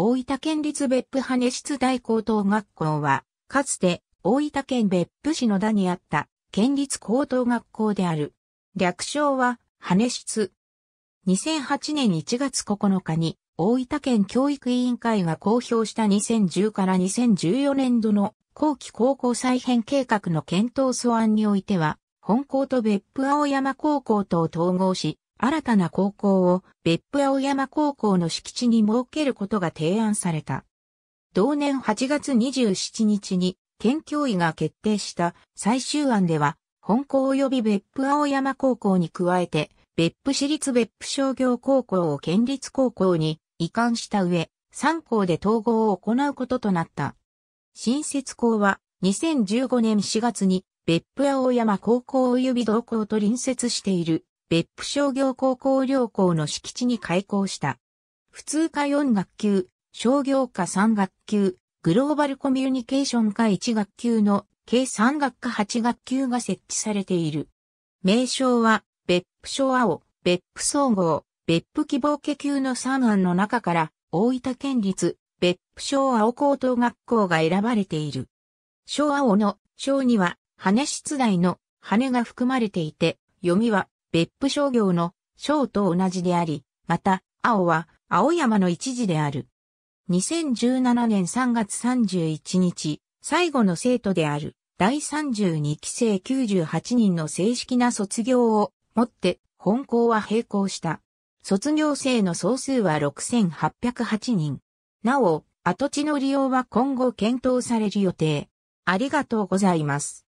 大分県立別府羽室大高等学校は、かつて大分県別府市の田にあった県立高等学校である。略称は羽室。2008年1月9日に大分県教育委員会が公表した2010から2014年度の後期高校再編計画の検討素案においては、本校と別府青山高校とを統合し、新たな高校を別府青山高校の敷地に設けることが提案された。同年8月27日に県教委が決定した最終案では、本校及び別府青山高校に加えて、別府市立別府商業高校を県立高校に移管した上、3校で統合を行うこととなった。新設校は2015年4月に別府青山高校及び同校と隣接している別府商業高校両校の敷地に開校した。普通科4学級、商業科3学級、グローバルコミュニケーション科1学級の計3学科8学級が設置されている。名称は、別府小青、別府総合、別府希望家級の3案の中から、大分県立、別府小青高等学校が選ばれている。小青の小には、羽出題の羽が含まれていて、読みは、別府商業の章と同じであり、また、青は青山の一時である。2017年3月31日、最後の生徒である第32期生98人の正式な卒業をもって本校は並行した。卒業生の総数は6808人。なお、跡地の利用は今後検討される予定。ありがとうございます。